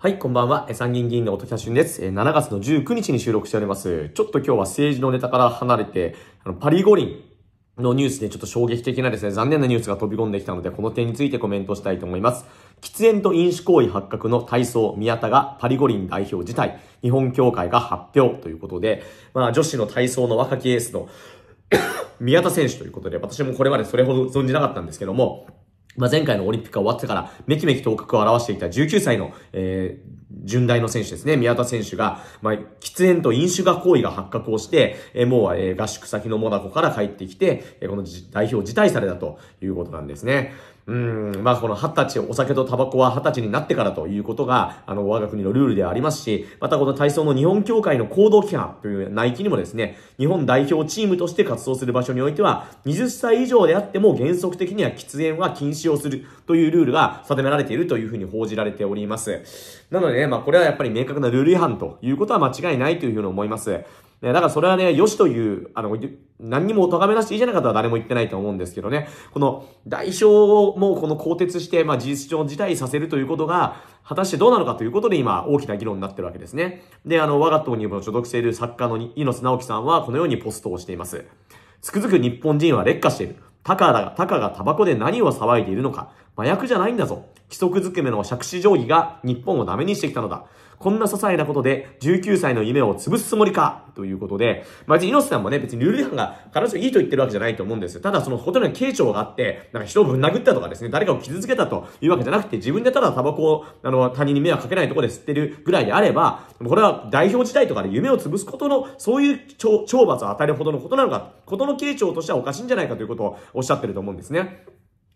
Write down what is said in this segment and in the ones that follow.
はい、こんばんは。参議院議員の音喜多です。7月の19日に収録しております。ちょっと今日は政治のネタから離れて、あのパリ五輪のニュースでちょっと衝撃的なですね、残念なニュースが飛び込んできたので、この点についてコメントしたいと思います。喫煙と飲酒行為発覚の体操、宮田がパリ五輪代表辞退、日本協会が発表ということで、まあ女子の体操の若きエースの 宮田選手ということで、私もこれまでそれほど存じなかったんですけども、まあ、前回のオリンピックが終わってから、めきめき頭角を表していた19歳の、えー順大の選手ですね、宮田選手が、まあ、喫煙と飲酒が行為が発覚をして、えもう、え合宿先のモナコから帰ってきて、えこの代表辞退されたということなんですね。うん、まあこの二十歳、お酒とタバコは二十歳になってからということが、あの、我が国のルールでありますし、またこの体操の日本協会の行動規範という内規にもですね、日本代表チームとして活動する場所においては、20歳以上であっても原則的には喫煙は禁止をするというルールが定められているというふうに報じられております。なので、ね、まあこれはやっぱり明確なルール違反ということは間違いないというふうに思います。ね、だからそれはね、よしという、あの、何にも咎めなしでいいじゃないかとは誰も言ってないと思うんですけどね、この代償をもうこの更迭して、まあ事実上辞退させるということが、果たしてどうなのかということで今大きな議論になってるわけですね。で、あの、我が党にも所属している作家の猪瀬直樹さんはこのようにポストをしています。つくづく日本人は劣化している。たかだ、たかがタバコで何を騒いでいるのか。麻薬じゃないんだぞ。規則づくめの借子定規が日本をダメにしてきたのだ。こんな些細なことで19歳の夢を潰すつもりかということで、まあ、猪瀬さんもね、別にルール違反が必ずいいと言ってるわけじゃないと思うんですよ。ただそのほとんど傾聴があって、なんか人をぶん殴ったとかですね、誰かを傷つけたというわけじゃなくて、自分でただタバコを、あの、他人に迷惑かけないところで吸ってるぐらいであれば、これは代表自体とかで夢を潰すことの、そういう懲罰を与えるほどのことなのか、ことの傾聴としてはおかしいんじゃないかということをおっしゃってると思うんですね。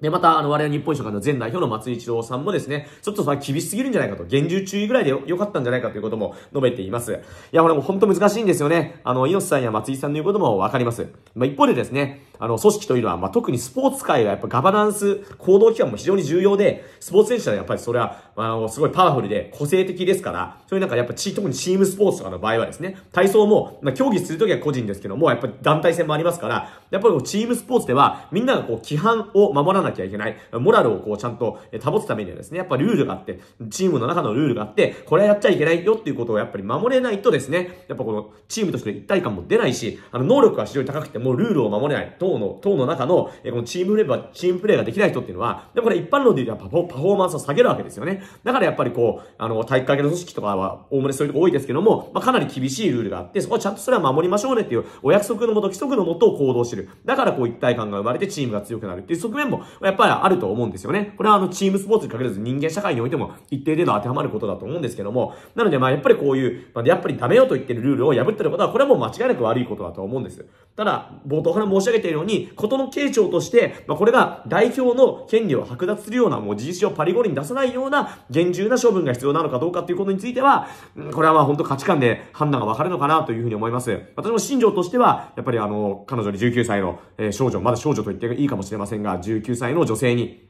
で、また、あの、我々日本維新の前代表の松井一郎さんもですね、ちょっとさ、厳しすぎるんじゃないかと、厳重注意ぐらいでよかったんじゃないかということも述べています。いや、これも本当難しいんですよね。あの、猪瀬さんや松井さんの言うこともわかります。まあ、一方でですね、あの、組織というのは、まあ、特にスポーツ界はやっぱガバナンス、行動機関も非常に重要で、スポーツ選手はやっぱりそれは、あの、すごいパワフルで個性的ですから、そういうなんかやっぱチ、特にチームスポーツとかの場合はですね、体操も、まあ、競技するときは個人ですけども、やっぱり団体戦もありますから、やっぱりチームスポーツでは、みんながこう、規範を守らないきゃいけない。モラルをこうちゃんと保つためにはですね、やっぱルールがあって、チームの中のルールがあって、これはやっちゃいけないよっていうことをやっぱり守れないとですね、やっぱこのチームとしての一体感も出ないし、あの能力が非常に高くてもルールを守れない、党の、党の中の、このチームレバチームプレーができない人っていうのは、でもこれ一般論で言うとパフォーマンスを下げるわけですよね。だからやっぱりこう、あの、体育会系の組織とかは、おおむねそういうとこ多いですけども、まあ、かなり厳しいルールがあって、そこはちゃんとそれは守りましょうねっていう、お約束のもと、規則のもと行動してる。だからこう一体感が生まれてチームが強くなるっていう側面もやっぱりあると思うんですよね。これはあの、チームスポーツに限らず人間社会においても一定程度当てはまることだと思うんですけども、なのでまあやっぱりこういう、まあ、やっぱりダメよと言ってるルールを破ってることは、これはもう間違いなく悪いことだと思うんです。ただ、冒頭から申し上げているように、事の傾聴として、まあこれが代表の権利を剥奪するような、もう事実上パリ五輪出さないような厳重な処分が必要なのかどうかということについては、これはまあ本当価値観で判断が分かるのかなというふうに思います。私も信条としては、やっぱりあの、彼女に19歳の、えー、少女、まだ少女と言っていいかもしれませんが、19歳歳の女性に、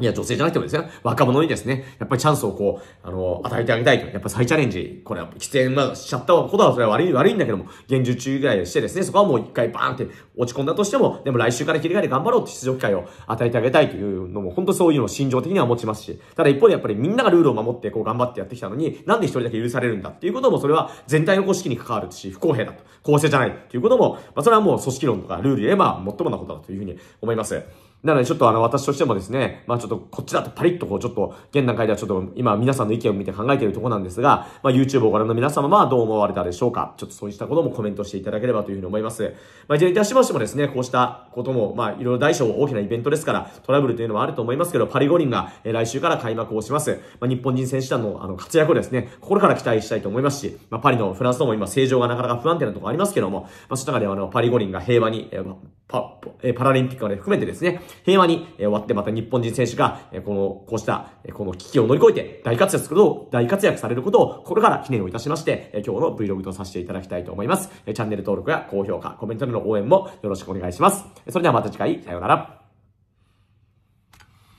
いや、女性じゃなくてもですね、若者にですね、やっぱりチャンスをこう、あの、与えてあげたいと。やっぱ再チャレンジ、これは、喫煙しちゃったことはそれは悪い、悪いんだけども、厳重注意ぐらいしてですね、そこはもう一回バーンって落ち込んだとしても、でも来週から切り替えて頑張ろうって出場機会を与えてあげたいというのも、本当そういうのを心情的には持ちますし、ただ一方でやっぱりみんながルールを守ってこう頑張ってやってきたのに、なんで一人だけ許されるんだっていうことも、それは全体の公式に関わるし、不公平だと、公正じゃないということも、まあそれはもう組織論とかルールで言えば、もっともなことだというふうに思います。なのでちょっとあの、私としてもですね、まあちょっとこっちだとパリッとこう、ちょっと、現段階ではちょっと今皆さんの意見を見て考えているところなんですが、まあ YouTube をご覧の皆様はどう思われたでしょうかちょっとそういったこともコメントしていただければというふうに思います。まあいずれいたしましてもですね、こうしたことも、まあいろいろ大小大きなイベントですから、トラブルというのはあると思いますけど、パリ五輪が来週から開幕をします。まあ日本人選手団のあの、活躍をですね、心から期待したいと思いますし、まあパリのフランスとも今正常がなかなか不安定なところありますけども、まあその中ではあの、パリ五輪が平和に、えー、パ、えパラリンピックまで含めてですね、平和に終わって、また日本人選手が、この、こうした、この危機を乗り越えて、大活躍することを、大活躍されることを、心から記念をいたしまして、今日の Vlog とさせていただきたいと思います。チャンネル登録や高評価、コメントでの応援もよろしくお願いします。それではまた次回、さようなら。